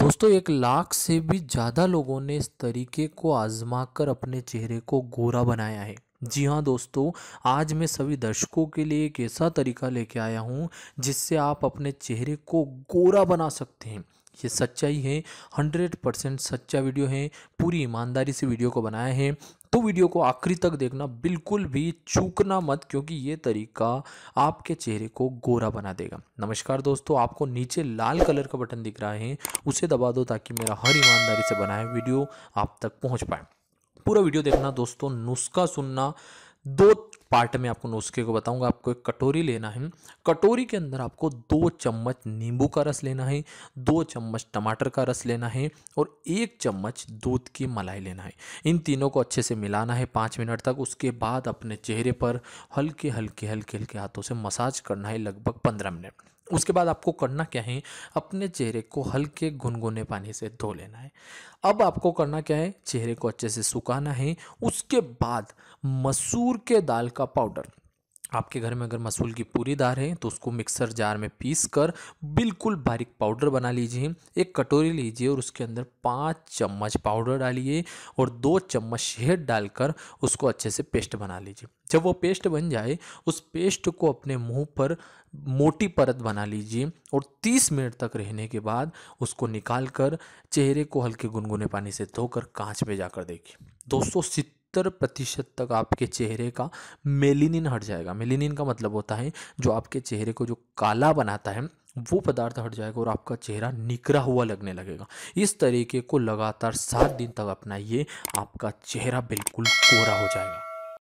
दोस्तों एक लाख से भी ज़्यादा लोगों ने इस तरीके को आजमा कर अपने चेहरे को गोरा बनाया है जी हाँ दोस्तों आज मैं सभी दर्शकों के लिए एक ऐसा तरीका लेके आया हूँ जिससे आप अपने चेहरे को गोरा बना सकते हैं ये सच्चाई है हंड्रेड परसेंट सच्चा वीडियो है पूरी ईमानदारी से वीडियो को बनाया है तो वीडियो को आखिरी तक देखना बिल्कुल भी चूकना मत क्योंकि ये तरीका आपके चेहरे को गोरा बना देगा नमस्कार दोस्तों आपको नीचे लाल कलर का बटन दिख रहा है उसे दबा दो ताकि मेरा हर ईमानदारी से बनाए वीडियो आप तक पहुँच पाए पूरा वीडियो देखना दोस्तों नुस्खा सुनना दो पार्ट में आपको नुस्खे को बताऊंगा आपको एक कटोरी लेना है कटोरी के अंदर आपको दो चम्मच नींबू का रस लेना है दो चम्मच टमाटर का रस लेना है और एक चम्मच दूध की मलाई लेना है इन तीनों को अच्छे से मिलाना है पाँच मिनट तक उसके बाद अपने चेहरे पर हल्के हल्के हल्के हल्के हाथों से मसाज करना है लगभग पंद्रह मिनट उसके बाद आपको करना क्या है अपने चेहरे को हल्के गुनगुने पानी से धो लेना है अब आपको करना क्या है चेहरे को अच्छे से सुखाना है उसके बाद मसूर के दाल का पाउडर आपके घर में अगर मसूल की पूरी दार है तो उसको मिक्सर जार में पीस कर बिल्कुल बारीक पाउडर बना लीजिए एक कटोरी लीजिए और उसके अंदर पाँच चम्मच पाउडर डालिए और दो चम्मच शहद डालकर उसको अच्छे से पेस्ट बना लीजिए जब वो पेस्ट बन जाए उस पेस्ट को अपने मुंह पर मोटी परत बना लीजिए और 30 मिनट तक रहने के बाद उसको निकाल कर चेहरे को हल्के गुनगुने पानी से धोकर कांच में जाकर देखिए दोस्तों सत्तर प्रतिशत तक आपके चेहरे का मेलिनिन हट जाएगा मेलिनिन का मतलब होता है जो आपके चेहरे को जो काला बनाता है वो पदार्थ हट जाएगा और आपका चेहरा निकरा हुआ लगने लगेगा इस तरीके को लगातार सात दिन तक अपनाइए आपका चेहरा बिल्कुल कोरा हो जाएगा